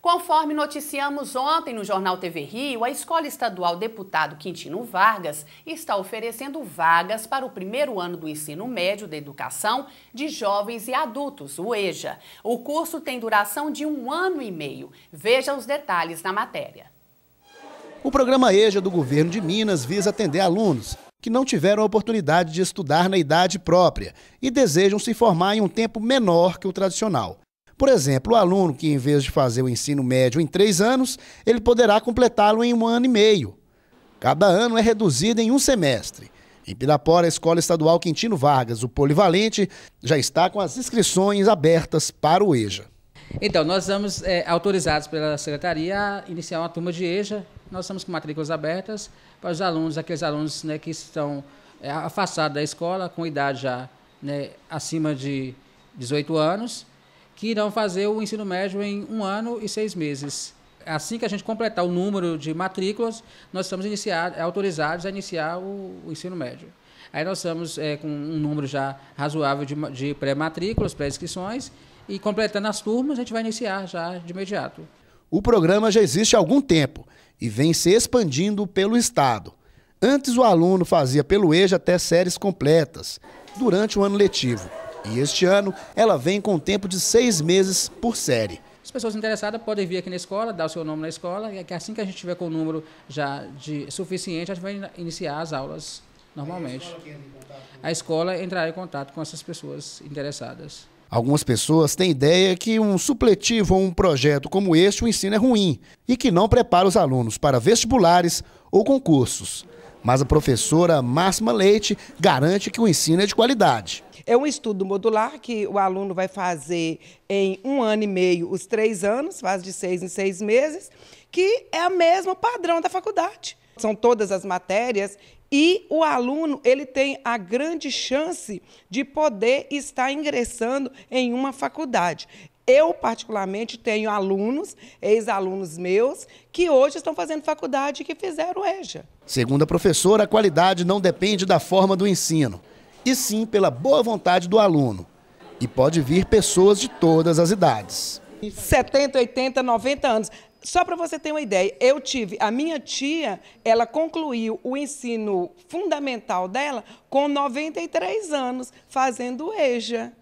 Conforme noticiamos ontem no Jornal TV Rio, a Escola Estadual Deputado Quintino Vargas está oferecendo vagas para o primeiro ano do ensino médio da educação de jovens e adultos, o EJA. O curso tem duração de um ano e meio. Veja os detalhes na matéria. O programa EJA do governo de Minas visa atender alunos que não tiveram a oportunidade de estudar na idade própria e desejam se formar em um tempo menor que o tradicional. Por exemplo, o aluno que, em vez de fazer o ensino médio em três anos, ele poderá completá-lo em um ano e meio. Cada ano é reduzido em um semestre. Em Pirapora, a Escola Estadual Quintino Vargas, o Polivalente, já está com as inscrições abertas para o EJA. Então, nós estamos é, autorizados pela Secretaria a iniciar uma turma de EJA. Nós estamos com matrículas abertas para os alunos, aqueles alunos né, que estão é, afastados da escola, com idade já né, acima de 18 anos, que irão fazer o ensino médio em um ano e seis meses. Assim que a gente completar o número de matrículas, nós estamos iniciar, é, autorizados a iniciar o, o ensino médio. Aí nós estamos é, com um número já razoável de, de pré-matrículas, pré-inscrições, e completando as turmas, a gente vai iniciar já de imediato. O programa já existe há algum tempo e vem se expandindo pelo Estado. Antes, o aluno fazia pelo EJA até séries completas, durante o ano letivo. E este ano ela vem com um tempo de seis meses por série. As pessoas interessadas podem vir aqui na escola, dar o seu nome na escola, e é assim que a gente tiver com o número já de suficiente, a gente vai iniciar as aulas normalmente. A escola entrará em contato com essas pessoas interessadas. Algumas pessoas têm ideia que um supletivo ou um projeto como este, o ensino é ruim e que não prepara os alunos para vestibulares ou concursos. Mas a professora Máxima Leite garante que o ensino é de qualidade. É um estudo modular que o aluno vai fazer em um ano e meio, os três anos, faz de seis em seis meses, que é o mesmo padrão da faculdade. São todas as matérias e o aluno ele tem a grande chance de poder estar ingressando em uma faculdade. Eu, particularmente, tenho alunos, ex-alunos meus, que hoje estão fazendo faculdade e que fizeram EJA. Segundo a professora, a qualidade não depende da forma do ensino, e sim pela boa vontade do aluno. E pode vir pessoas de todas as idades. 70, 80, 90 anos. Só para você ter uma ideia, eu tive, a minha tia, ela concluiu o ensino fundamental dela com 93 anos, fazendo EJA.